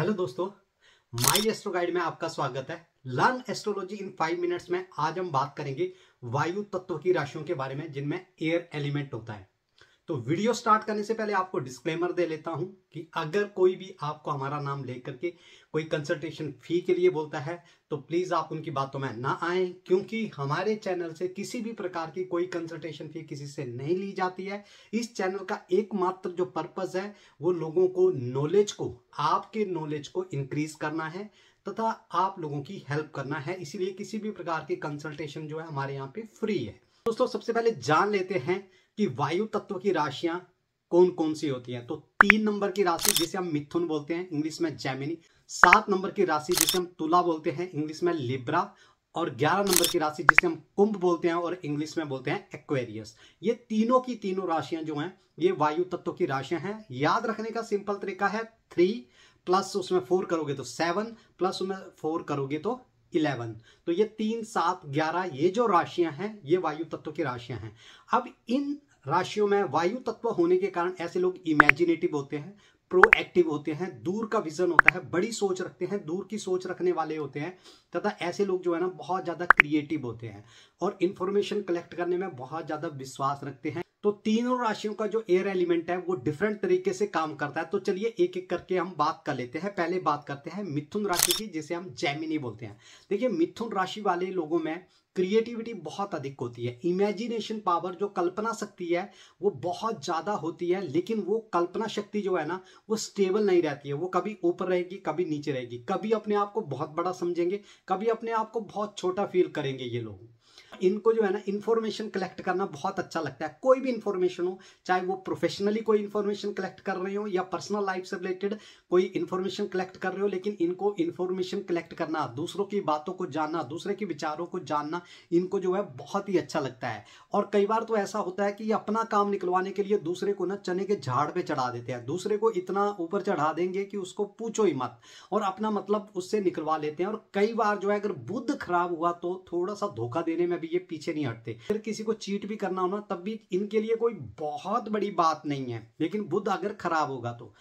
hello दोस्तों माई astro guide में आपका स्वागत है learn astrology in five minutes में आज हम बात करेंगे वायु तत्व की राशियों के बारे में जिनमें एयर एलिमेंट होता है तो वीडियो स्टार्ट करने से पहले आपको डिस्क्लेमर दे लेता हूं कि अगर कोई भी आपको हमारा नाम लेकर के कोई कंसल्टेशन फी के लिए बोलता है तो प्लीज़ आप उनकी बातों में ना आए क्योंकि हमारे चैनल से किसी भी प्रकार की कोई कंसल्टेशन फी किसी से नहीं ली जाती है इस चैनल का एकमात्र जो पर्पज़ है वो लोगों को नॉलेज को आपके नॉलेज को इंक्रीज करना है तथा आप लोगों की हेल्प करना है इसीलिए किसी भी प्रकार की कंसल्टेशन जो है हमारे यहाँ पे फ्री है दोस्तों सबसे पहले जान लेते हैं कि वायु तत्व की राशियां कौन कौन सी होती हैं तो तीन नंबर की राशि जिसे हम मिथुन बोलते हैं इंग्लिश में जैमिनी सात नंबर की राशि जिसे हम तुला बोलते हैं इंग्लिश में लिब्रा और ग्यारह नंबर की राशि जिसे हम कुंभ बोलते हैं और इंग्लिश में बोलते हैं एक्वेरियस ये तीनों की तीनों राशियां जो हैं ये वायु तत्व की राशियां हैं याद रखने का सिंपल तरीका है थ्री प्लस उसमें फोर करोगे तो सेवन प्लस उसमें फोर करोगे तो इलेवन तो ये तीन सात ग्यारह ये जो राशियां हैं ये वायु तत्व की राशियां हैं अब इन राशियों में वायु तत्व होने के कारण ऐसे लोग इमेजिनेटिव होते हैं प्रोएक्टिव होते हैं दूर का विजन होता है बड़ी सोच रखते हैं दूर की सोच रखने वाले होते हैं तथा ऐसे लोग जो है ना बहुत ज़्यादा क्रिएटिव होते हैं और इन्फॉर्मेशन कलेक्ट करने में बहुत ज़्यादा विश्वास रखते हैं तो तीनों राशियों का जो एयर एलिमेंट है वो डिफरेंट तरीके से काम करता है तो चलिए एक एक करके हम बात कर लेते हैं पहले बात करते हैं मिथुन राशि की जिसे हम जैमिनी बोलते हैं देखिए मिथुन राशि वाले लोगों में क्रिएटिविटी बहुत अधिक होती है इमेजिनेशन पावर जो कल्पना शक्ति है वो बहुत ज़्यादा होती है लेकिन वो कल्पना शक्ति जो है ना वो स्टेबल नहीं रहती है वो कभी ऊपर रहेगी कभी नीचे रहेगी कभी अपने आप को बहुत बड़ा समझेंगे कभी अपने आप को बहुत छोटा फील करेंगे ये लोग इनको जो है ना इन्फॉर्मेशन कलेक्ट करना बहुत अच्छा लगता है कोई भी इन्फॉर्मेशन हो चाहे वो प्रोफेशनली कोई इन्फॉर्मेशन कलेक्ट कर रहे हो या पर्सनल लाइफ से रिलेटेड कोई इन्फॉर्मेशन कलेक्ट कर रहे हो लेकिन इनको इन्फॉर्मेशन कलेक्ट करना दूसरों की बातों को जानना दूसरे के विचारों को जानना इनको जो है बहुत ही अच्छा लगता है और कई बार तो ऐसा होता है कि ये अपना काम निकलवाने के लिए दूसरे को ना चने के झाड़ पर चढ़ा देते हैं दूसरे को इतना ऊपर चढ़ा देंगे कि उसको पूछो ही मत और अपना मतलब उससे निकलवा लेते हैं और कई बार जो है अगर बुद्ध खराब हुआ तो थोड़ा सा धोखा देने में भी ये पीछे नहीं हटते अगर किसी को चीट भी करना हो ना तब भी इनके लिए कोई बहुत बड़ी बात नहीं है लेकिन बुद्ध अगर खराब होगा तो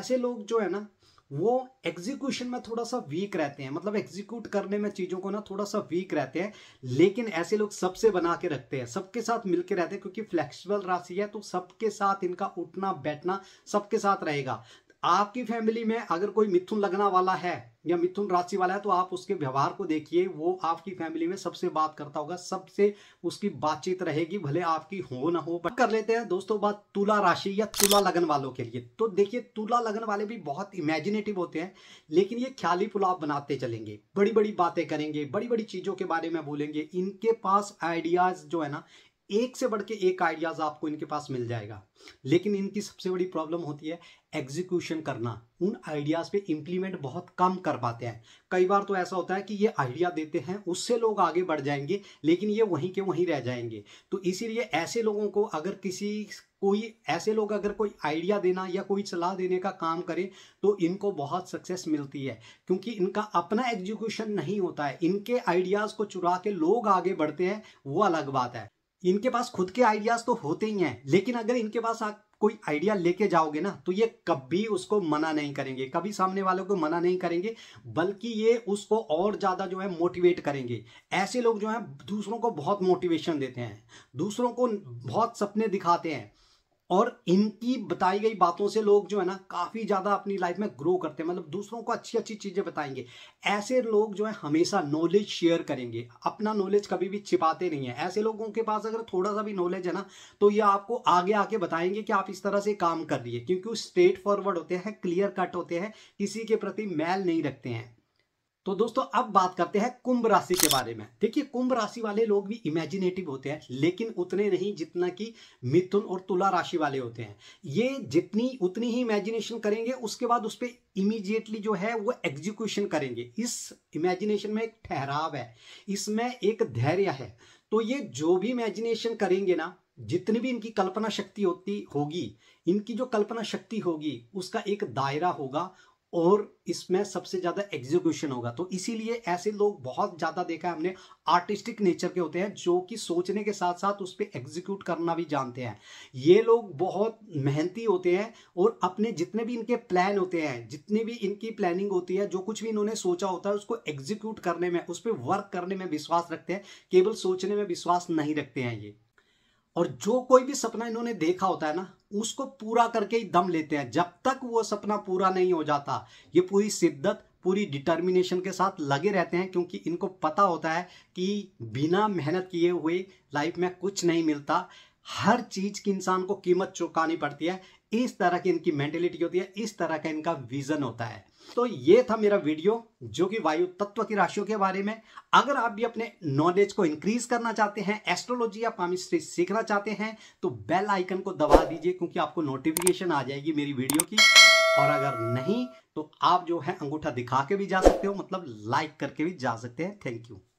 ऐसे लोग जो है ना वो एग्जीक्यूशन में थोड़ा सा वीक रहते हैं मतलब एग्जीक्यूट करने में चीज़ों को ना थोड़ा सा वीक रहते हैं लेकिन ऐसे लोग सबसे बना के रखते हैं सबके साथ मिल रहते हैं क्योंकि फ्लेक्सिबल राशि है तो सबके साथ इनका उठना बैठना सबके साथ रहेगा आपकी फैमिली में अगर कोई मिथुन लगना वाला है या मिथुन राशि वाला है तो आप उसके व्यवहार को देखिए वो आपकी फैमिली में सबसे बात करता होगा सबसे उसकी बातचीत रहेगी भले आपकी हो ना हो बट कर लेते हैं दोस्तों बात तुला राशि या तुला लगन वालों के लिए तो देखिए तुला लगन वाले भी बहुत इमेजिनेटिव होते हैं लेकिन ये ख्याली पुलाव बनाते चलेंगे बड़ी बड़ी बातें करेंगे बड़ी बड़ी चीज़ों के बारे में बोलेंगे इनके पास आइडियाज़ जो है ना एक से बढ़ के एक आइडियाज़ आपको इनके पास मिल जाएगा लेकिन इनकी सबसे बड़ी प्रॉब्लम होती है एग्जीक्यूशन करना उन आइडियाज़ पे इम्प्लीमेंट बहुत कम कर पाते हैं कई बार तो ऐसा होता है कि ये आइडिया देते हैं उससे लोग आगे बढ़ जाएंगे लेकिन ये वहीं के वहीं रह जाएंगे तो इसीलिए ऐसे लोगों को अगर किसी कोई ऐसे लोग अगर कोई आइडिया देना या कोई सलाह देने का काम करें तो इनको बहुत सक्सेस मिलती है क्योंकि इनका अपना एग्जीक्यूशन नहीं होता है इनके आइडियाज़ को चुरा के लोग आगे बढ़ते हैं वो अलग बात है इनके पास खुद के आइडियाज तो होते ही हैं लेकिन अगर इनके पास आप कोई आइडिया लेके जाओगे ना तो ये कभी उसको मना नहीं करेंगे कभी सामने वालों को मना नहीं करेंगे बल्कि ये उसको और ज़्यादा जो है मोटिवेट करेंगे ऐसे लोग जो है दूसरों को बहुत मोटिवेशन देते हैं दूसरों को बहुत सपने दिखाते हैं और इनकी बताई गई बातों से लोग जो है ना काफ़ी ज़्यादा अपनी लाइफ में ग्रो करते हैं मतलब दूसरों को अच्छी अच्छी चीज़ें बताएंगे ऐसे लोग जो है हमेशा नॉलेज शेयर करेंगे अपना नॉलेज कभी भी छिपाते नहीं है ऐसे लोगों के पास अगर थोड़ा सा भी नॉलेज है ना तो ये आपको आगे आके बताएंगे कि आप इस तरह से काम कर रही है क्योंकि वो स्ट्रेट फॉरवर्ड होते हैं क्लियर कट होते हैं किसी के प्रति मैल नहीं रखते हैं तो दोस्तों अब बात करते हैं कुंभ राशि के बारे में देखिए कुंभ राशि वाले लोग भी इमेजिनेटिव होते हैं लेकिन उतने नहीं जितना कि मिथुन और तुला राशि वाले होते हैं ये जितनी उतनी ही इमेजिनेशन करेंगे उसके बाद उस पर इमीजिएटली जो है वो एग्जीक्यूशन करेंगे इस इमेजिनेशन में एक ठहराव है इसमें एक धैर्य है तो ये जो भी इमेजिनेशन करेंगे ना जितनी भी इनकी कल्पना शक्ति होती होगी इनकी जो कल्पना शक्ति होगी उसका एक दायरा होगा और इसमें सबसे ज़्यादा एग्जीक्यूशन होगा तो इसीलिए ऐसे लोग बहुत ज़्यादा देखा है हमने आर्टिस्टिक नेचर के होते हैं जो कि सोचने के साथ साथ उस पर एग्जीक्यूट करना भी जानते हैं ये लोग बहुत मेहनती होते हैं और अपने जितने भी इनके प्लान होते हैं जितनी भी इनकी प्लानिंग होती है जो कुछ भी इन्होंने सोचा होता है उसको एग्जीक्यूट करने में उस पर वर्क करने में विश्वास रखते हैं केवल सोचने में विश्वास नहीं रखते हैं ये और जो कोई भी सपना इन्होंने देखा होता है ना उसको पूरा करके ही दम लेते हैं जब तक वो सपना पूरा नहीं हो जाता ये पूरी शिद्दत पूरी डिटर्मिनेशन के साथ लगे रहते हैं क्योंकि इनको पता होता है कि बिना मेहनत किए हुए लाइफ में कुछ नहीं मिलता हर चीज़ की इंसान को कीमत चुकानी पड़ती है इस तरह की इनकी मेंटेलिटी होती है इस तरह का इनका विजन होता है तो ये था मेरा वीडियो जो कि वायु तत्व की राशियों के बारे में अगर आप भी अपने नॉलेज को इंक्रीज करना चाहते हैं एस्ट्रोलॉजी या पामिस्ट्री सीखना चाहते हैं तो बेल आइकन को दबा दीजिए क्योंकि आपको नोटिफिकेशन आ जाएगी मेरी वीडियो की और अगर नहीं तो आप जो है अंगूठा दिखा के भी जा सकते हो मतलब लाइक करके भी जा सकते हैं थैंक यू